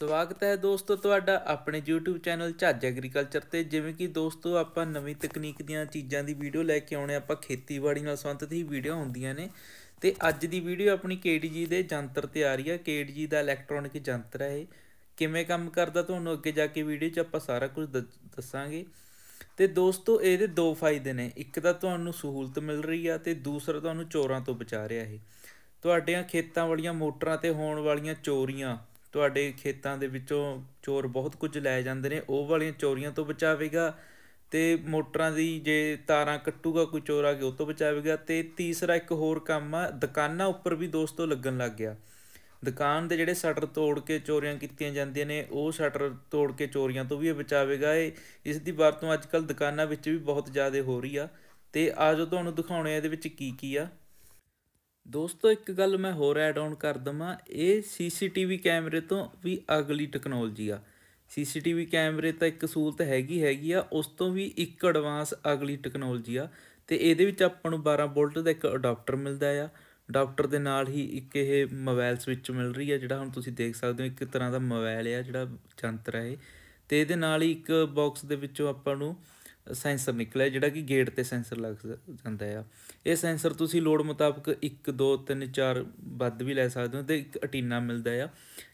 ਸਵਾਗਤ ਹੈ ਦੋਸਤੋ ਤੁਹਾਡਾ ਆਪਣੇ YouTube ਚੈਨਲ ਝੱਜ ਐਗਰੀਕਲਚਰ ਤੇ ਜਿਵੇਂ ਕਿ ਦੋਸਤੋ ਆਪਾਂ ਨਵੀਂ ਤਕਨੀਕ ਦੀਆਂ ਚੀਜ਼ਾਂ ਦੀ ਵੀਡੀਓ ਲੈ ਕੇ ਆਉਣੇ ਆਪਾਂ ਖੇਤੀਬਾੜੀ ਨਾਲ ਸੰਬੰਧਿਤ ਹੀ ਵੀਡੀਓ ਹੁੰਦੀਆਂ ਨੇ ਤੇ ਅੱਜ ਦੀ ਵੀਡੀਓ ਆਪਣੀ KDG ਦੇ ਜੰਤਰ ਤੇ ਆ ਰਹੀ ਹੈ KDG ਦਾ ਇਲੈਕਟ੍ਰੋਨਿਕ ਜੰਤਰ ਹੈ ਕਿਵੇਂ ਕੰਮ ਕਰਦਾ ਤੁਹਾਨੂੰ ਅੱਗੇ ਜਾ ਕੇ ਵੀਡੀਓ 'ਚ ਆਪਾਂ ਸਾਰਾ ਕੁਝ ਦੱਸਾਂਗੇ ਤੇ ਦੋਸਤੋ ਇਹਦੇ ਦੋ ਫਾਇਦੇ ਨੇ ਇੱਕ ਤਾਂ ਤੁਹਾਨੂੰ ਸਹੂਲਤ ਮਿਲ ਰਹੀ ਆ ਤੇ ਦੂਸਰਾ ਤੁਹਾਨੂੰ ਚੋਰਾਂ ਤੋਂ ਬਚਾ ਰਿਹਾ ਇਹ ਤੁਹਾਡੀਆਂ ਖੇਤਾਂ ਵਾਲੀਆਂ ਮੋਟਰਾਂ ਤੇ ਹੋਣ ਵਾਲੀਆਂ ਚੋਰੀਆਂ ਤੁਹਾਡੇ ਖੇਤਾਂ ਦੇ ਵਿੱਚੋਂ ਚੋਰ ਬਹੁਤ ਕੁਝ ਲੈ ਜਾਂਦੇ ਨੇ ਉਹ ਵਾਲੀਆਂ ਚੋਰੀਆਂ ਤੋਂ ਬਚਾਵੇਗਾ ਤੇ ਮੋਟਰਾਂ ਦੀ ਜੇ ਤਾਰਾਂ ਕੱਟੂਗਾ ਕੋਈ ਚੋਰ ਆ ਕੇ ਉਹ ਤੋਂ ਬਚਾਵੇਗਾ ਤੇ ਤੀਸਰਾ ਇੱਕ ਹੋਰ ਕੰਮ ਆ ਦੁਕਾਨਾਂ ਉੱਪਰ ਵੀ ਦੋਸਤੋ ਲੱਗਣ ਲੱਗ ਗਿਆ ਦੁਕਾਨ ਦੇ ਜਿਹੜੇ ਸ਼ਟਰ ਤੋੜ ਕੇ ਚੋਰੀਆਂ ਕੀਤੀਆਂ ਜਾਂਦੀਆਂ ਨੇ ਉਹ ਸ਼ਟਰ ਤੋੜ ਕੇ ਚੋਰੀਆਂ ਤੋਂ ਵੀ ਇਹ ਬਚਾਵੇਗਾ ਇਹ ਇਸ ਦੀ ਵਰਤੋਂ ਅੱਜਕੱਲ ਦੁਕਾਨਾਂ ਵਿੱਚ ਵੀ ਬਹੁਤ ਜ਼ਿਆਦਾ ਹੋ ਰਹੀ ਆ ਤੇ ਆਜੋ ਤੁਹਾਨੂੰ ਦਿਖਾਉਣੇ ਆ ਇਹਦੇ ਵਿੱਚ ਕੀ ਕੀ ਆ ਦੋਸਤੋ ਇੱਕ ਗੱਲ ਮੈਂ ਹੋਰ ਐਡ ਆਨ ਕਰ ਦਵਾਂ ਇਹ ਸੀਸੀਟੀਵੀ ਕੈਮਰੇ ਤੋਂ ਵੀ ਅਗਲੀ ਟੈਕਨੋਲੋਜੀ ਆ ਸੀਸੀਟੀਵੀ ਕੈਮਰੇ ਤਾਂ ਇੱਕ ਸਹੂਲਤ ਹੈਗੀ ਹੈਗੀ ਆ ਉਸ ਤੋਂ ਵੀ ਇੱਕ ਐਡਵਾਂਸ ਅਗਲੀ ਟੈਕਨੋਲੋਜੀ ਆ ਤੇ ਇਹਦੇ ਵਿੱਚ ਆਪਾਂ ਨੂੰ 12 ਵੋਲਟ ਦਾ ਇੱਕ ਅਡਾਪਟਰ ਮਿਲਦਾ ਆ ਡਾਕਟਰ ਦੇ ਨਾਲ ਹੀ ਇੱਕ ਇਹ ਮੋਬਾਈਲ ਸਵਿਚ ਮਿਲ ਰਹੀ ਆ ਜਿਹੜਾ ਹੁਣ ਤੁਸੀਂ ਦੇਖ ਸਕਦੇ ਹੋ ਇੱਕ ਤਰ੍ਹਾਂ ਦਾ ਮੋਬਾਈਲ ਆ ਜਿਹੜਾ ਚੰਤਰਾ ਹੈ ਤੇ ਇਹਦੇ ਨਾਲ ਹੀ ਇੱਕ ਬਾਕਸ ਦੇ ਵਿੱਚੋਂ ਆਪਾਂ ਨੂੰ ਸੈਂਸਰ ਨਿਕਲਿਆ ਜਿਹੜਾ ਕਿ ਗੇਟ ਤੇ ਸੈਂਸਰ ਲੱਗ ਜਾਂਦਾ ਆ ਇਹ ਸੈਂਸਰ ਤੁਸੀਂ ਲੋੜ ਮੁਤਾਬਕ 1 2 3 4 ਵੱਧ ਵੀ ਲੈ ਸਕਦੇ ਹੋ ਤੇ ਇੱਕ ਅਟੀਨਾ ਮਿਲਦਾ ਆ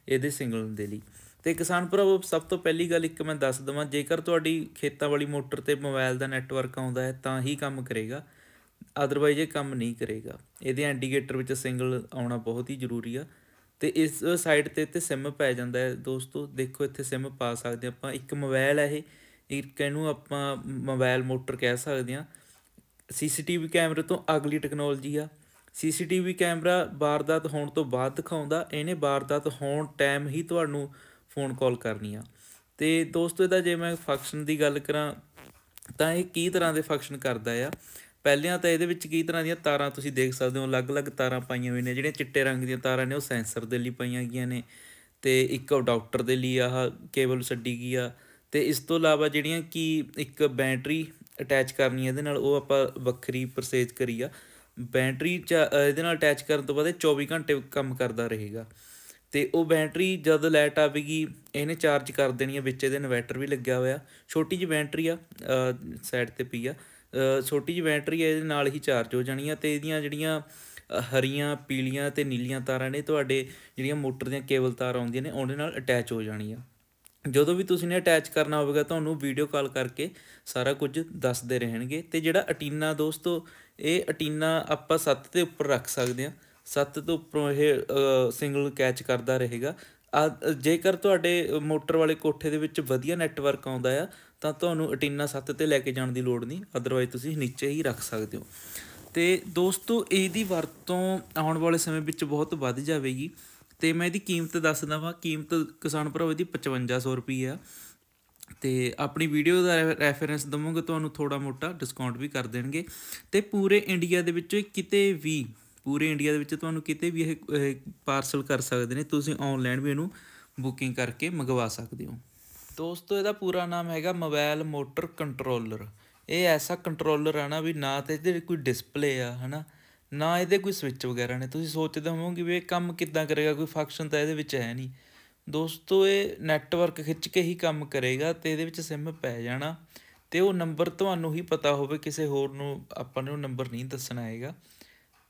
ਇਹਦੇ ਸਿੰਗਲ ਦੇ ਲਈ ਤੇ ਕਿਸਾਨ ਭਰਾਵੋ ਸਭ ਤੋਂ ਪਹਿਲੀ ਗੱਲ ਇੱਕ ਮੈਂ ਦੱਸ ਦਵਾਂ ਜੇਕਰ ਤੁਹਾਡੀ ਖੇਤਾਂ ਵਾਲੀ ਮੋਟਰ ਤੇ ਮੋਬਾਈਲ ਦਾ ਨੈਟਵਰਕ ਆਉਂਦਾ ਹੈ ਤਾਂ ਹੀ ਕੰਮ ਕਰੇਗਾ ਅਦਰਵਾਈਜ਼ ਇਹ ਕੰਮ ਨਹੀਂ ਕਰੇਗਾ ਇਹਦੇ ਇੰਡੀਕੇਟਰ ਵਿੱਚ ਸਿੰਗਲ ਆਉਣਾ ਬਹੁਤ ਹੀ ਜ਼ਰੂਰੀ ਆ ਤੇ ਇਸ ਸਾਈਡ ਤੇ ਤੇ ਸਿਮ ਪੈ ਜਾਂਦਾ ਹੈ ਦੋਸਤੋ ਦੇਖੋ ਇੱਥੇ ਸਿਮ ਪਾ ਸਕਦੇ ਆਪਾਂ ਇੱਕ ਮੋਬਾਈਲ ਹੈ ਇਹ ਇੱਕ ਇਹਨੂੰ ਆਪਾਂ ਮੋਬਾਈਲ ਮੋਟਰ ਕਹਿ ਸਕਦੇ ਹਾਂ ਸੀਸੀਟੀਵੀ ਕੈਮਰੇ ਤੋਂ ਅਗਲੀ ਟੈਕਨੋਲੋਜੀ ਆ ਸੀਸੀਟੀਵੀ ਕੈਮਰਾ ਵਾਰਦਾਤ ਹੋਣ ਤੋਂ ਬਾਅਦ ਦਿਖਾਉਂਦਾ ਇਹਨੇ ਵਾਰਦਾਤ ਹੋਣ ਟਾਈਮ ਹੀ ਤੁਹਾਨੂੰ ਫੋਨ ਕਾਲ ਕਰਨੀ ਆ ਤੇ ਦੋਸਤੋ ਇਹਦਾ ਜੇ ਮੈਂ ਫੰਕਸ਼ਨ ਦੀ ਗੱਲ ਕਰਾਂ ਤਾਂ ਇਹ ਕੀ ਤਰ੍ਹਾਂ ਦੇ ਫੰਕਸ਼ਨ ਕਰਦਾ ਆ ਪਹਿਲਿਆਂ ਤਾਂ ਇਹਦੇ ਵਿੱਚ ਕੀ ਤਰ੍ਹਾਂ ਦੀਆਂ ਤਾਰਾਂ ਤੁਸੀਂ ਦੇਖ ਸਕਦੇ ਹੋ ਅਲੱਗ-ਅਲੱਗ ਤਾਰਾਂ ਪਾਈਆਂ ਹੋਈਆਂ ਨੇ ਜਿਹੜੀਆਂ ਚਿੱਟੇ ਰੰਗ ਦੀਆਂ ਤਾਰਾਂ ਨੇ ਉਹ ਸੈਂਸਰ ਦੇ ਲਈ ਪਾਈਆਂ ਗਈਆਂ ਨੇ ਤੇ ਇੱਕ ਡਾਕਟਰ ਦੇ ਲਈ ਆਹ ਕੇਬਲ ਛੱਡੀ ਗਈ ਆ ਤੇ ਇਸ ਤੋਂ ਇਲਾਵਾ ਜਿਹੜੀਆਂ ਕਿ ਇੱਕ ਬੈਟਰੀ ਅਟੈਚ ਕਰਨੀ ਹੈ ਇਹਦੇ ਨਾਲ ਉਹ ਆਪਾਂ ਵੱਖਰੀ ਪ੍ਰੋਸੈਸ ਕਰੀ ਆ ਬੈਟਰੀ ਇਹਦੇ ਨਾਲ ਅਟੈਚ ਕਰਨ ਤੋਂ ਬਾਅਦ ਇਹ 24 ਘੰਟੇ ਕੰਮ ਕਰਦਾ ਰਹੇਗਾ ਤੇ ਉਹ ਬੈਟਰੀ ਜਦ ਲਾਈਟ ਆਵੇਗੀ ਇਹਨੇ ਚਾਰਜ ਕਰ ਦੇਣੀ ਹੈ ਵਿੱਚ ਇਹਦੇ ਇਨਵਰਟਰ ਵੀ ਲੱਗਿਆ ਹੋਇਆ ਛੋਟੀ ਜਿਹੀ ਬੈਟਰੀ ਆ ਸਾਈਡ ਤੇ ਪਈ ਆ ਛੋਟੀ ਜਿਹੀ ਬੈਟਰੀ ਹੈ ਇਹਦੇ ਨਾਲ ਹੀ ਚਾਰਜ ਹੋ ਜਾਣੀ ਆ ਤੇ ਇਹਦੀਆਂ ਜਿਹੜੀਆਂ ਹਰੀਆਂ ਪੀਲੀਆਂ ਤੇ ਨੀਲੀਆਂ ਤਾਰਾਂ ਨੇ ਤੁਹਾਡੇ ਜਿਹੜੀਆਂ ਮੋਟਰ ਦੀਆਂ ਕੇਬਲ ਤਾਰਾਂ ਆਉਂਦੀਆਂ ਨੇ ਉਹਦੇ ਨਾਲ ਅਟੈਚ ਹੋ ਜਾਣੀਆਂ ਜਦੋਂ ਵੀ ਤੁਸੀਂ ਨੇ ਅਟੈਚ ਕਰਨਾ ਹੋਵੇਗਾ ਤੁਹਾਨੂੰ ਵੀਡੀਓ ਕਾਲ ਕਰਕੇ ਸਾਰਾ ਕੁਝ ਦੱਸਦੇ ਰਹਿਣਗੇ ਤੇ ਜਿਹੜਾ ਅਟੀਨਾ ਦੋਸਤੋ ਇਹ ਅਟੀਨਾ ਆਪਾਂ 7 ਦੇ ਉੱਪਰ ਰੱਖ ਸਕਦੇ ਹਾਂ 7 ਤੋਂ ਉੱਪਰੋਂ ਇਹ ਸਿੰਗਲ ਕੈਚ ਕਰਦਾ ਰਹੇਗਾ ਜੇਕਰ ਤੁਹਾਡੇ ਮੋਟਰ ਵਾਲੇ ਕੋਠੇ ਦੇ ਵਿੱਚ ਵਧੀਆ ਨੈਟਵਰਕ ਆਉਂਦਾ ਆ ਤਾਂ ਤੁਹਾਨੂੰ ਅਟੀਨਾ 7 ਤੇ ਲੈ ਕੇ ਜਾਣ ਦੀ ਲੋੜ ਨਹੀਂ ਅਦਰਵਾਈਜ਼ ਤੁਸੀਂ ਨੀਚੇ ਹੀ ਰੱਖ ਸਕਦੇ ਹੋ ਤੇ ਦੋਸਤੋ ਇਹਦੀ ਵਰਤੋਂ ਆਉਣ ਵਾਲੇ ਸਮੇਂ ਵਿੱਚ ਬਹੁਤ ਵੱਧ ਜਾਵੇਗੀ ਤੇ ਮੈਂ ਇਹਦੀ ਕੀਮਤ ਦੱਸਦਾ ਵਾਂ ਕੀਮਤ ਕਿਸਾਨ ਭਰਾ ਇਹਦੀ 5500 ਰੁਪਏ ਆ ਤੇ ਆਪਣੀ ਵੀਡੀਓ ਦਾ ਰੈਫਰੈਂਸ ਦਵਾਂਗਾ ਤੁਹਾਨੂੰ ਥੋੜਾ ਮੋਟਾ ਡਿਸਕਾਊਂਟ ਵੀ ਕਰ ਦੇਣਗੇ ਤੇ ਪੂਰੇ ਇੰਡੀਆ ਦੇ ਵਿੱਚ ਕਿਤੇ ਵੀ ਪੂਰੇ ਇੰਡੀਆ ਦੇ ਵਿੱਚ ਤੁਹਾਨੂੰ ਕਿਤੇ ਵੀ ਇਹ ਪਾਰਸਲ ਕਰ ਸਕਦੇ ਨੇ ਤੁਸੀਂ ਆਨਲਾਈਨ ਵੀ ਇਹਨੂੰ ਬੁਕਿੰਗ ਕਰਕੇ ਮੰਗਵਾ ਸਕਦੇ ਹੋ ਦੋਸਤੋ ਇਹਦਾ ਪੂਰਾ ਨਾਮ ਹੈਗਾ ਮੋਬਾਈਲ ਮੋਟਰ ਕੰਟਰੋਲਰ ਇਹ ਐਸਾ ਕੰਟਰੋਲਰ ਆ ਨਾ ਵੀ ਨਾ ਤੇ ਇਹਦੇ ਕੋਈ ਡਿਸਪਲੇ ਆ ਹਨਾ ਨਾ ਇਹਦੇ ਕੋਈ ਸਵਿਚ ਵਗੈਰਾ ਨੇ ਤੁਸੀਂ ਸੋਚਦੇ ਹੋਵੋਗੇ ਵੀ ਇਹ ਕੰਮ ਕਿੱਦਾਂ ਕਰੇਗਾ ਕੋਈ ਫੰਕਸ਼ਨ ਤਾਂ ਇਹਦੇ ਵਿੱਚ ਹੈ ਨਹੀਂ ਦੋਸਤੋ ਇਹ ਨੈਟਵਰਕ ਖਿੱਚ ਕੇ ਹੀ ਕੰਮ ਕਰੇਗਾ ਤੇ ਇਹਦੇ ਵਿੱਚ ਸਿਮ ਪੈ ਜਾਣਾ ਤੇ ਉਹ ਨੰਬਰ ਤੁਹਾਨੂੰ ਹੀ ਪਤਾ ਹੋਵੇ ਕਿਸੇ ਹੋਰ ਨੂੰ ਆਪਾਂ ਨੂੰ ਨੰਬਰ ਨਹੀਂ ਦੱਸਣਾ ਆਏਗਾ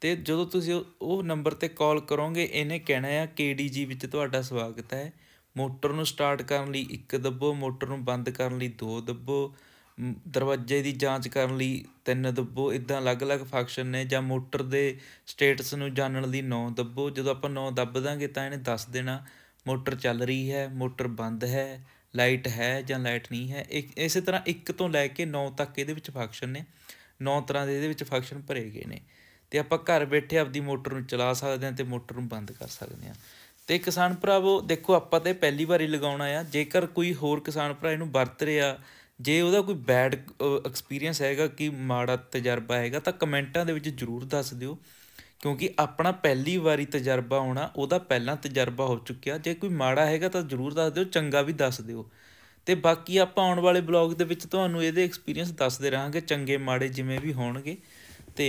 ਤੇ ਜਦੋਂ ਤੁਸੀਂ ਉਹ ਨੰਬਰ ਤੇ ਕਾਲ ਕਰੋਗੇ ਇਹਨੇ ਕਹਿਣਾ ਹੈ ਕੇਡੀਜੀ ਵਿੱਚ ਤੁਹਾਡਾ ਸਵਾਗਤ ਹੈ ਮੋਟਰ ਨੂੰ ਸਟਾਰਟ ਕਰਨ ਲਈ 1 ਦੱਬੋ ਮੋਟਰ ਨੂੰ ਬੰਦ ਕਰਨ ਲਈ 2 ਦੱਬੋ ਦਰਵਾਜ਼ੇ ਦੀ ਜਾਂਚ ਕਰਨ ਲਈ ਤਿੰਨ ਦੱਬੋ ਇਦਾਂ ਅਲੱਗ-ਅਲੱਗ ਫੰਕਸ਼ਨ ਨੇ ਜਾਂ ਮੋਟਰ ਦੇ ਸਟੇਟਸ ਨੂੰ ਜਾਣਨ ਲਈ 9 ਦੱਬੋ ਜਦੋਂ ਆਪਾਂ 9 ਦੱਬ ਦਾਂਗੇ ਤਾਂ ਇਹਨੇ ਦੱਸ ਦੇਣਾ ਮੋਟਰ ਚੱਲ ਰਹੀ ਹੈ ਮੋਟਰ ਬੰਦ ਹੈ ਲਾਈਟ ਹੈ ਜਾਂ ਲਾਈਟ ਨਹੀਂ ਹੈ ਇਸੇ ਤਰ੍ਹਾਂ 1 ਤੋਂ ਲੈ ਕੇ 9 ਤੱਕ ਇਹਦੇ ਵਿੱਚ ਫੰਕਸ਼ਨ ਨੇ 9 ਤਰ੍ਹਾਂ ਦੇ ਇਹਦੇ ਵਿੱਚ ਫੰਕਸ਼ਨ ਭਰੇ ਗਏ ਨੇ ਤੇ ਆਪਾਂ ਘਰ ਬੈਠੇ ਆਪਦੀ ਮੋਟਰ ਨੂੰ ਚਲਾ ਸਕਦੇ ਹਾਂ ਤੇ ਮੋਟਰ ਨੂੰ ਬੰਦ ਕਰ ਸਕਦੇ ਹਾਂ ਤੇ ਕਿਸਾਨ ਭਰਾਵੋ ਦੇਖੋ ਆਪਾਂ ਤੇ ਪਹਿਲੀ ਵਾਰੀ ਲਗਾਉਣਾ ਆ ਜੇਕਰ ਕੋਈ ਹੋਰ ਕਿਸਾਨ ਭਰਾ ਇਹਨੂੰ ਵਰਤ ਰਿਹਾ ਜੇ ਉਹਦਾ ਕੋਈ ਬੈਡ ਐਕਸਪੀਰੀਅੰਸ ਹੈਗਾ ਕਿ ਮਾੜਾ ਤਜਰਬਾ ਹੈਗਾ ਤਾਂ ਕਮੈਂਟਾਂ ਦੇ ਵਿੱਚ ਜਰੂਰ ਦੱਸ ਦਿਓ ਕਿਉਂਕਿ ਆਪਣਾ ਪਹਿਲੀ ਵਾਰੀ ਤਜਰਬਾ ਹੋਣਾ ਉਹਦਾ ਪਹਿਲਾਂ ਤਜਰਬਾ ਹੋ ਚੁੱਕਿਆ ਜੇ ਕੋਈ ਮਾੜਾ ਹੈਗਾ ਤਾਂ ਜਰੂਰ ਦੱਸ ਦਿਓ ਚੰਗਾ ਵੀ ਦੱਸ ਦਿਓ ਤੇ ਬਾਕੀ ਆਪਾਂ ਆਉਣ ਵਾਲੇ ਬਲੌਗ ਦੇ ਵਿੱਚ ਤੁਹਾਨੂੰ ਇਹਦੇ ਐਕਸਪੀਰੀਅੰਸ ਦੱਸਦੇ ਰਹਾਂਗੇ ਚੰਗੇ ਮਾੜੇ ਜਿਵੇਂ ਵੀ ਹੋਣਗੇ ਤੇ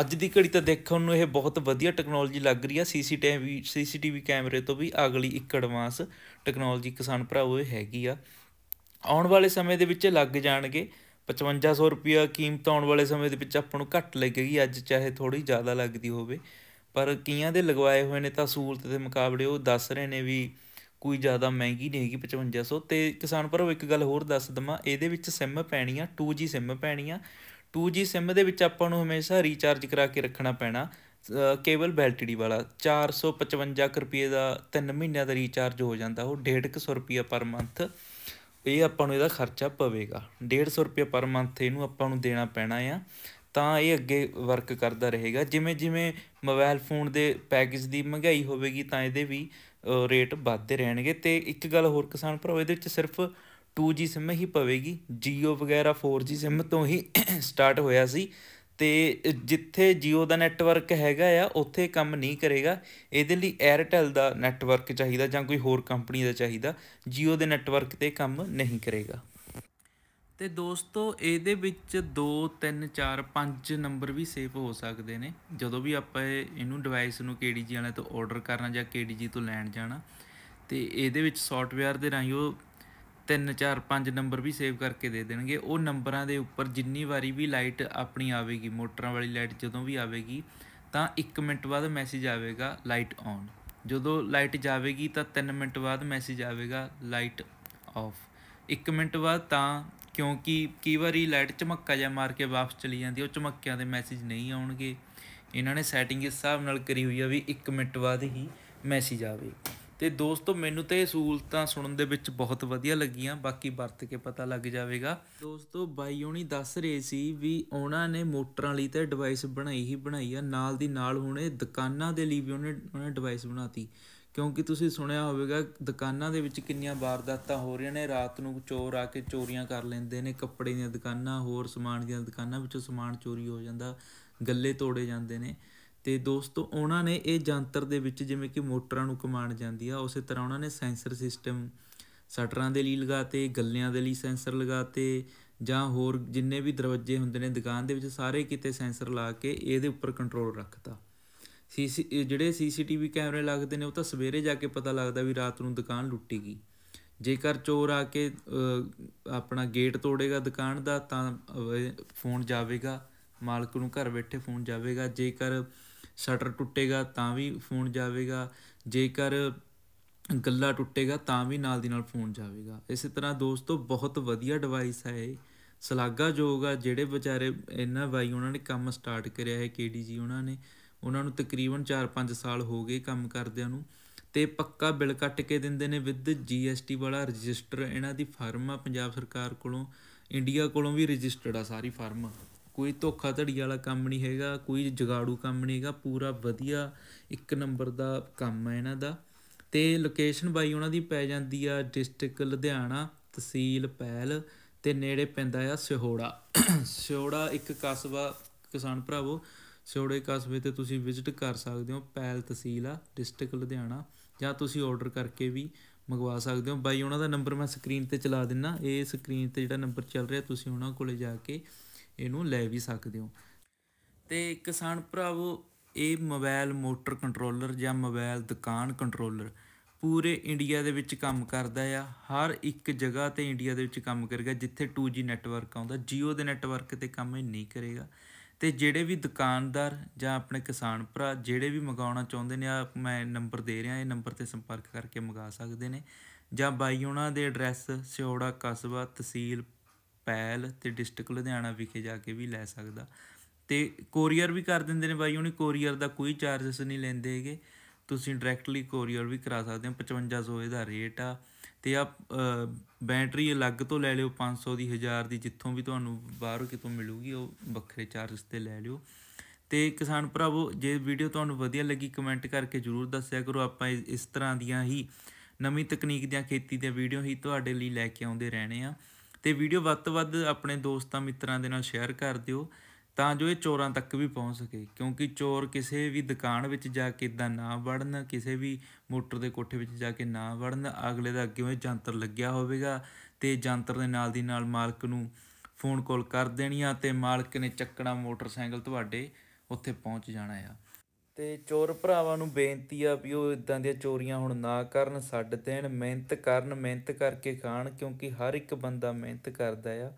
ਅੱਜ ਦੀ ਘੜੀ ਤਾਂ ਦੇਖਣ ਨੂੰ ਇਹ ਬਹੁਤ ਵਧੀਆ ਟੈਕਨੋਲੋਜੀ ਲੱਗ ਰਹੀ ਆ ਸੀਸੀਟੀਵੀ ਸੀਸੀਟੀਵੀ ਕੈਮਰੇ ਤੋਂ ਵੀ ਅਗਲੀ ਇੱਕ ਐਡਵਾਂਸ ਟੈਕਨੋਲੋਜੀ ਕਿਸਾਨ ਭਰਾਵੋ ਹੈਗੀ ਆ ਆਉਣ ਵਾਲੇ ਸਮੇਂ ਦੇ ਵਿੱਚ ਲੱਗ ਜਾਣਗੇ 5500 ਰੁਪਿਆ ਕੀਮਤ ਆਉਣ ਵਾਲੇ ਸਮੇਂ ਦੇ ਵਿੱਚ ਆਪਾਂ ਨੂੰ ਘੱਟ ਲੱਗੇਗੀ ਅੱਜ ਚਾਹੇ ਥੋੜੀ ਜ਼ਿਆਦਾ ਲੱਗਦੀ ਹੋਵੇ ਪਰ ਕਈਆਂ ਦੇ ਲਗਵਾਏ ਹੋਏ ਨੇ ਤਾਂ ਸਹੂਲਤ ਦੇ ਮੁਕਾਬਲੇ ਉਹ ਦੱਸ ਰਹੇ ਨੇ ਵੀ ਕੋਈ ਜ਼ਿਆਦਾ ਮਹਿੰਗੀ ਨਹੀਂ ਹੈਗੀ 5500 ਤੇ ਕਿਸਾਨ ਭਰਾਓ ਇੱਕ ਗੱਲ ਹੋਰ ਦੱਸ ਦਵਾਂ ਇਹਦੇ ਵਿੱਚ ਸਿਮ ਪੈਣੀ ਆ 2G ਸਿਮ ਪੈਣੀ ਆ 2G ਸਿਮ ਦੇ ਵਿੱਚ ਆਪਾਂ ਨੂੰ ਹਮੇਸ਼ਾ ਰੀਚਾਰਜ ਕਰਾ ਕੇ ਰੱਖਣਾ ਪੈਣਾ ਕੇਬਲ ਬੈਲਟੀਡੀ ਵਾਲਾ 455 ਰੁਪਏ ਦਾ 3 ਮਹੀਨਿਆਂ ਦਾ ਰੀਚਾਰਜ ਹੋ ਜਾਂਦਾ ਉਹ 150 ਰੁਪਏ ਪਰ ਮੰਥ ਇਹ ਆਪਾਂ ਨੂੰ ਇਹਦਾ ਖਰਚਾ ਪਵੇਗਾ 150 ਰੁਪਏ ਪਰ ਮੰਥ ਇਹਨੂੰ ਆਪਾਂ ਨੂੰ ਦੇਣਾ ਪੈਣਾ ਆ ਤਾਂ ਇਹ ਅੱਗੇ ਵਰਕ ਕਰਦਾ ਰਹੇਗਾ ਜਿਵੇਂ ਜਿਵੇਂ ਮੋਬਾਈਲ ਫੋਨ ਦੇ ਪੈਕੇਜ ਦੀ ਮਹਿੰਗਾਈ ਹੋਵੇਗੀ ਤਾਂ ਇਹਦੇ ਵੀ ਰੇਟ ਵੱਧਦੇ ਰਹਿਣਗੇ ਤੇ ਇੱਕ ਗੱਲ ਹੋਰ ਕਿਸਾਨ ਭਰਾਓ ਇਹਦੇ ਵਿੱਚ ਸਿਰਫ 2G ਸਿਮ ਹੀ ਪਵੇਗੀ Jio ਵਗੈਰਾ 4G ਸਿਮ ਤੋਂ ਹੀ ਸਟਾਰਟ ਹੋਇਆ ਸੀ ਤੇ ਜਿੱਥੇ Jio ਦਾ ਨੈਟਵਰਕ ਹੈਗਾ ਆ ਉੱਥੇ ਕੰਮ ਨਹੀਂ ਕਰੇਗਾ ਇਹਦੇ ਲਈ Airtel ਦਾ ਨੈਟਵਰਕ ਚਾਹੀਦਾ ਜਾਂ ਕੋਈ ਹੋਰ ਕੰਪਨੀ ਦਾ ਚਾਹੀਦਾ Jio ਦੇ ਨੈਟਵਰਕ ਤੇ ਕੰਮ ਨਹੀਂ ਕਰੇਗਾ ਤੇ ਦੋਸਤੋ ਇਹਦੇ ਵਿੱਚ 2 3 4 5 ਨੰਬਰ ਵੀ ਸੇਵ ਹੋ ਸਕਦੇ ਨੇ ਜਦੋਂ ਵੀ ਆਪਾਂ ਇਹਨੂੰ ਡਿਵਾਈਸ ਨੂੰ KDG ਵਾਲਿਆਂ ਤੋਂ ਆਰਡਰ ਕਰਨਾ ਜਾਂ KDG ਤੋਂ ਲੈਣ ਜਾਣਾ ਤੇ ਇਹਦੇ ਵਿੱਚ ਸੌਫਟਵੇਅਰ ਦੇ ਰਾਹੀਂ ਉਹ ਤਿੰਨ ਚਾਰ ਪੰਜ ਨੰਬਰ ਵੀ ਸੇਵ ਕਰਕੇ ਦੇ ਦੇਣਗੇ ਉਹ ਨੰਬਰਾਂ ਦੇ ਉੱਪਰ ਜਿੰਨੀ ਵਾਰੀ ਵੀ ਲਾਈਟ ਆਪਣੀ ਆਵੇਗੀ ਮੋਟਰਾਂ ਵਾਲੀ ਲਾਈਟ ਜਦੋਂ ਵੀ ਆਵੇਗੀ ਤਾਂ 1 ਮਿੰਟ ਬਾਅਦ ਮੈਸੇਜ ਆਵੇਗਾ ਲਾਈਟ ਔਨ ਜਦੋਂ ਲਾਈਟ ਜਾਵੇਗੀ ਤਾਂ 3 ਮਿੰਟ ਬਾਅਦ ਮੈਸੇਜ ਆਵੇਗਾ ਲਾਈਟ ਆਫ 1 ਮਿੰਟ ਬਾਅਦ ਤਾਂ ਕਿਉਂਕਿ ਕਈ ਵਾਰੀ ਲਾਈਟ ਚਮੱਕਾ ਜਾਂ ਮਾਰ ਕੇ ਵਾਪਸ ਚਲੀ ਜਾਂਦੀ ਉਹ ਚਮੱਕਿਆਂ ਦੇ ਮੈਸੇਜ ਨਹੀਂ ਆਉਣਗੇ ਇਹਨਾਂ ਨੇ ਸੈਟਿੰਗ ਇਸ ਹਿਸਾਬ ਨਾਲ ਕਰੀ ਹੋਈ ਆ ਵੀ 1 ਮਿੰਟ ਬਾਅਦ ਹੀ ਮੈਸੇਜ ਆਵੇ ਤੇ ਦੋਸਤੋ ਮੈਨੂੰ ਤਾਂ ਇਹ ਸਹੂਲਤਾਂ ਸੁਣਨ ਦੇ ਵਿੱਚ ਬਹੁਤ ਵਧੀਆ ਲੱਗੀਆਂ ਬਾਕੀ ਵਰਤ ਕੇ ਪਤਾ ਲੱਗ ਜਾਵੇਗਾ ਦੋਸਤੋ ਬਾਈ ਹੁਣੀ ਦੱਸ ਰਹੀ ਸੀ ਵੀ ਉਹਨਾਂ ਨੇ ਮੋਟਰਾਂ ਲਈ ਤਾਂ ਡਿਵਾਈਸ ਬਣਾਈ ਹੀ ਬਣਾਈ ਆ ਨਾਲ ਦੀ ਨਾਲ ਹੁਣ ਇਹ ਦੁਕਾਨਾਂ ਦੇ ਲਈ ਵੀ ਉਹਨੇ ਉਹਨੇ ਡਿਵਾਈਸ ਬਣਾਤੀ ਕਿਉਂਕਿ ਤੁਸੀਂ ਸੁਣਿਆ ਹੋਵੇਗਾ ਦੁਕਾਨਾਂ ਦੇ ਵਿੱਚ ਕਿੰਨੀਆਂ ਵਾਰਦਾਤਾਂ ਹੋ ਰਹੀਆਂ ਨੇ ਰਾਤ ਨੂੰ ਚੋਰ ਆ ਕੇ ਚੋਰੀਆਂ ਕਰ ਲੈਂਦੇ ਨੇ ਕੱਪੜੇ ਦੀਆਂ ਦੁਕਾਨਾਂ ਹੋਰ ਸਮਾਨ ਦੀਆਂ ਦੁਕਾਨਾਂ ਵਿੱਚੋਂ ਸਮਾਨ ਚੋਰੀ ਹੋ ਜਾਂਦਾ ਗੱਲੇ ਤੋੜੇ ਜਾਂਦੇ ਨੇ ਤੇ ਦੋਸਤੋ ਉਹਨਾਂ ਨੇ ਇਹ ਜੰਤਰ ਦੇ ਵਿੱਚ ਜਿਵੇਂ ਕਿ ਮੋਟਰਾਂ ਨੂੰ ਕਮਾਂਡ ਜਾਂਦੀ ਆ ਉਸੇ ਤਰ੍ਹਾਂ ਉਹਨਾਂ ਨੇ ਸੈਂਸਰ ਸਿਸਟਮ ਸਟਰਾਂ ਦੇ ਲਈ ਲਗਾਤੇ ਗੱਲਿਆਂ ਦੇ ਲਈ ਸੈਂਸਰ ਲਗਾਤੇ ਜਾਂ ਹੋਰ ਜਿੰਨੇ ਵੀ ਦਰਵਾਜ਼ੇ ਹੁੰਦੇ ਨੇ ਦੁਕਾਨ ਦੇ ਵਿੱਚ ਸਾਰੇ ਕਿਤੇ ਸੈਂਸਰ ਲਾ ਕੇ ਇਹਦੇ ਉੱਪਰ ਕੰਟਰੋਲ ਰੱਖਤਾ ਸੀਸੀ ਜਿਹੜੇ ਸੀਸੀਟੀਵੀ ਕੈਮਰੇ ਲੱਗਦੇ ਨੇ ਉਹ ਤਾਂ ਸਵੇਰੇ ਜਾ ਕੇ ਪਤਾ ਲੱਗਦਾ ਵੀ ਰਾਤ ਨੂੰ ਦੁਕਾਨ ਲੁੱਟੀ ਗਈ ਜੇਕਰ ਚੋਰ ਆ ਕੇ ਆਪਣਾ ਗੇਟ ਤੋੜੇਗਾ ਦੁਕਾਨ ਦਾ ਤਾਂ ਫੋਨ ਜਾਵੇਗਾ ਮਾਲਕ ਨੂੰ ਘਰ ਬੈਠੇ ਫੋਨ ਜਾਵੇਗਾ ਜੇਕਰ ਸ਼ਟਰ ਟੁੱਟੇਗਾ ਤਾਂ ਵੀ ਫੋਨ ਜਾਵੇਗਾ ਜੇਕਰ ਗੱਲਾ ਟੁੱਟੇਗਾ ਤਾਂ ਵੀ ਨਾਲ ਦੀ ਨਾਲ ਫੋਨ ਜਾਵੇਗਾ ਇਸੇ ਤਰ੍ਹਾਂ ਦੋਸਤੋ ਬਹੁਤ ਵਧੀਆ ਡਿਵਾਈਸ ਹੈ ਇਹ ਸਲਾਗਾ ਆ ਜਿਹੜੇ ਵਿਚਾਰੇ ਇਹਨਾਂ ਬਾਈ ਉਹਨਾਂ ਨੇ ਕੰਮ ਸਟਾਰਟ ਕਰਿਆ ਹੈ ਕੇਡੀਜੀ ਉਹਨਾਂ ਨੇ ਉਹਨਾਂ ਨੂੰ ਤਕਰੀਬਨ 4-5 ਸਾਲ ਹੋ ਗਏ ਕੰਮ ਕਰਦਿਆਂ ਨੂੰ ਤੇ ਪੱਕਾ ਬਿੱਲ ਕੱਟ ਕੇ ਦਿੰਦੇ ਨੇ ਵਿਦ ਜੀਐਸਟੀ ਵਾਲਾ ਰਜਿਸਟਰ ਇਹਨਾਂ ਦੀ ਫਰਮ ਆ ਪੰਜਾਬ ਸਰਕਾਰ ਕੋਲੋਂ ਇੰਡੀਆ ਕੋਲੋਂ ਵੀ ਰਜਿਸਟਰਡ ਆ ਸਾਰੀ ਫਰਮ ਕੋਈ ਧੋਖਾਧੜੀ ਵਾਲਾ ਕੰਮ ਨਹੀਂ ਹੈਗਾ ਕੋਈ ਜਗਾੜੂ ਕੰਮ ਨਹੀਂ ਹੈਗਾ ਪੂਰਾ ਵਧੀਆ ਇੱਕ ਨੰਬਰ ਦਾ ਕੰਮ ਹੈ ਇਹਨਾਂ ਦਾ ਤੇ ਲੋਕੇਸ਼ਨ ਬਾਈ ਉਹਨਾਂ ਦੀ ਪੈ ਜਾਂਦੀ ਆ ਡਿਸਟ੍ਰਿਕਟ ਲੁਧਿਆਣਾ ਤਹਿਸੀਲ ਪੈਲ ਤੇ ਨੇੜੇ ਪੈਂਦਾ ਆ ਸਿਹੋੜਾ ਸਿਹੋੜਾ ਇੱਕ ਕਸਬਾ ਕਿਸਾਨ ਭਰਾਵੋ ਸਿਹੋੜੇ ਕਸਬੇ ਤੇ ਤੁਸੀਂ ਵਿਜ਼ਿਟ ਕਰ ਸਕਦੇ ਹੋ ਪੈਲ ਤਹਿਸੀਲ ਆ ਡਿਸਟ੍ਰਿਕਟ ਲੁਧਿਆਣਾ ਜਾਂ ਤੁਸੀਂ ਆਰਡਰ ਕਰਕੇ ਵੀ ਮੰਗਵਾ ਸਕਦੇ ਹੋ ਬਾਈ ਉਹਨਾਂ ਦਾ ਨੰਬਰ ਮੈਂ ਸਕਰੀਨ ਤੇ ਚਲਾ ਦਿੰਨਾ ਇਹ ਸਕਰੀਨ ਤੇ ਜਿਹੜਾ ਨੰਬਰ ਚੱਲ ਰਿਹਾ ਤੁਸੀਂ ਉਹਨਾਂ ਕੋਲੇ ਜਾ ਕੇ ਇਹਨੂੰ ਲੈ ਵੀ ਸਕਦੇ ਹੋ ਤੇ ਕਿਸਾਨ ਭਰਾਵੋ ਇਹ ਮੋਬਾਈਲ ਮੋਟਰ ਕੰਟਰੋਲਰ ਜਾਂ ਮੋਬਾਈਲ ਦੁਕਾਨ ਕੰਟਰੋਲਰ ਪੂਰੇ ਇੰਡੀਆ ਦੇ ਵਿੱਚ ਕੰਮ ਕਰਦਾ ਆ ਹਰ ਇੱਕ ਜਗ੍ਹਾ ਤੇ ਇੰਡੀਆ ਦੇ ਵਿੱਚ ਕੰਮ ਕਰੇਗਾ ਜਿੱਥੇ 2G ਨੈਟਵਰਕ ਆਉਂਦਾ Jio ਦੇ ਨੈਟਵਰਕ ਤੇ ਕੰਮ ਇਹ ਨਹੀਂ ਕਰੇਗਾ ਤੇ ਜਿਹੜੇ ਵੀ ਦੁਕਾਨਦਾਰ ਜਾਂ ਆਪਣੇ ਕਿਸਾਨ ਭਰਾ ਜਿਹੜੇ ਵੀ ਮੰਗਾਉਣਾ ਚਾਹੁੰਦੇ ਨੇ ਆ ਮੈਂ ਨੰਬਰ ਦੇ ਰਿਹਾ ਇਹ ਨੰਬਰ ਤੇ ਸੰਪਰਕ ਕਰਕੇ ਮੰਗਾ ਸਕਦੇ ਨੇ ਜਾਂ ਬਾਈ ਉਹਨਾਂ ਦੇ ਐਡਰੈਸ ਸਿਓੜਾ ਕਸਬਾ ਤਹਿਸੀਲ ਪੈਲ ਤੇ ਡਿਸਟ੍ਰਿਕਟ ਲੁਧਿਆਣਾ ਵਿਖੇ ਜਾ ਕੇ ਵੀ ਲੈ ਸਕਦਾ ਤੇ ਕੋਰੀਅਰ ਵੀ ਕਰ ਦਿੰਦੇ ਨੇ ਬਾਈ ਉਹਨੇ ਕੋਰੀਅਰ ਦਾ ਕੋਈ ਚਾਰजेस ਨਹੀਂ ਲੈਂਦੇ ਹੈਗੇ ਤੁਸੀਂ ਡਾਇਰੈਕਟਲੀ ਕੋਰੀਅਰ ਵੀ ਕਰਾ ਸਕਦੇ ਹੋ 5500 ਇਹਦਾ ਰੇਟ ਆ ਤੇ ਆ ਬੈਟਰੀ ਅਲੱਗ ਤੋਂ ਲੈ ਲਿਓ 500 ਦੀ 1000 ਦੀ ਜਿੱਥੋਂ ਵੀ ਤੁਹਾਨੂੰ ਬਾਹਰੋਂ ਕਿਤੋਂ ਮਿਲੂਗੀ ਉਹ ਵੱਖਰੇ ਚਾਰਜਸ ਤੇ ਲੈ ਲਿਓ ਤੇ ਕਿਸਾਨ ਭਰਾਵੋ ਜੇ ਵੀਡੀਓ ਤੁਹਾਨੂੰ ਵਧੀਆ ਲੱਗੀ ਕਮੈਂਟ ਕਰਕੇ ਜਰੂਰ ਦੱਸਿਆ ਕਰੋ ਆਪਾਂ ਇਸ ਤਰ੍ਹਾਂ ਦੀਆਂ ਹੀ ਨਵੀਂ ਤਕਨੀਕ ਦੀਆਂ ਖੇਤੀ ਦੀਆਂ ਵੀਡੀਓ ਹੀ ਤੁਹਾਡੇ ਲਈ ਲੈ ਕੇ ਆਉਂਦੇ ਰਹਿਣੇ ਆ ਤੇ ਵੀਡੀਓ ਵੱਧ ਤੋਂ ਵੱਧ ਆਪਣੇ ਦੋਸਤਾਂ ਮਿੱਤਰਾਂ ਦੇ ਨਾਲ ਸ਼ੇਅਰ ਕਰ ਦਿਓ ਤਾਂ ਜੋ ਇਹ ਚੋਰਾਂ ਤੱਕ ਵੀ ਪਹੁੰਚ ਸਕੇ ਕਿਉਂਕਿ ਚੋਰ ਕਿਸੇ ਵੀ ਦੁਕਾਨ ਵਿੱਚ ਜਾ ਕੇ ਇਦਾਂ ਨਾ ਵੜਨ ਕਿਸੇ ਵੀ ਮੋਟਰ ਦੇ ਕੋਠੇ ਵਿੱਚ ਜਾ ਕੇ ਨਾ ਵੜਨ ਅਗਲੇ ਦਾ ਅੱਗੇ ਉਹ ਜੰਤਰ ਲੱਗਿਆ ਹੋਵੇਗਾ ਤੇ ਜੰਤਰ ਦੇ ਨਾਲ ਦੀ ਨਾਲ ਮਾਲਕ ਨੂੰ ਫੋਨ ਕਾਲ ਕਰ ਦੇਣੀ ਆ ਤੇ ਮਾਲਕ ਨੇ ਚੱਕਣਾ ਮੋਟਰਸਾਈਕਲ ਤੁਹਾਡੇ ਉੱਥੇ ਪਹੁੰਚ ਜਾਣਾ ਆ ਤੇ ਚੋਰ ਭਰਾਵਾਂ ਨੂੰ ਬੇਨਤੀ ਆ ਵੀ ਉਹ ਇਦਾਂ ਦੀਆਂ ਚੋਰੀਆਂ ਹੁਣ ਨਾ ਕਰਨ ਛੱਡ ਦੇਣ ਮਿਹਨਤ ਕਰਨ ਮਿਹਨਤ ਕਰਕੇ ਖਾਣ ਕਿਉਂਕਿ ਹਰ ਇੱਕ ਬੰਦਾ ਮਿਹਨਤ ਕਰਦਾ ਆ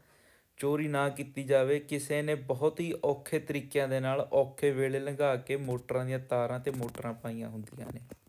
ਚੋਰੀ ਨਾ ਕੀਤੀ ਜਾਵੇ ਕਿਸੇ ਨੇ ਬਹੁਤ ਹੀ ਔਖੇ ਤਰੀਕਿਆਂ ਦੇ ਨਾਲ ਔਖੇ ਵੇਲੇ ਲੰਘਾ ਕੇ ਮੋਟਰਾਂ ਦੀਆਂ ਤਾਰਾਂ ਤੇ ਮੋਟਰਾਂ ਪਾਈਆਂ ਹੁੰਦੀਆਂ ਨੇ